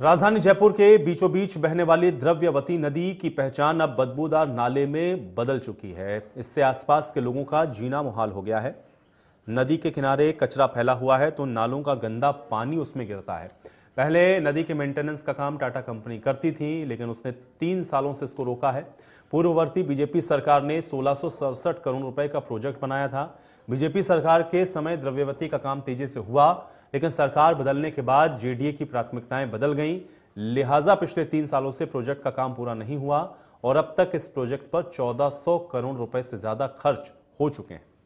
राजधानी जयपुर के बीचों बीच बहने वाली द्रव्यवती नदी की पहचान अब बदबूदार नाले में बदल चुकी है इससे आसपास के लोगों का जीना मुहाल हो गया है नदी के किनारे कचरा फैला हुआ है तो नालों का गंदा पानी उसमें गिरता है पहले नदी के मेंटेनेंस का काम टाटा कंपनी करती थी लेकिन उसने तीन सालों से इसको रोका है पूर्ववर्ती बीजेपी सरकार ने सोलह करोड़ रुपए का प्रोजेक्ट बनाया था बीजेपी सरकार के समय द्रव्यवती का काम तेजी से हुआ लेकिन सरकार बदलने के बाद जेडीए की प्राथमिकताएं बदल गई लिहाजा पिछले तीन सालों से प्रोजेक्ट का काम पूरा नहीं हुआ और अब तक इस प्रोजेक्ट पर 1400 करोड़ रुपए से ज्यादा खर्च हो चुके हैं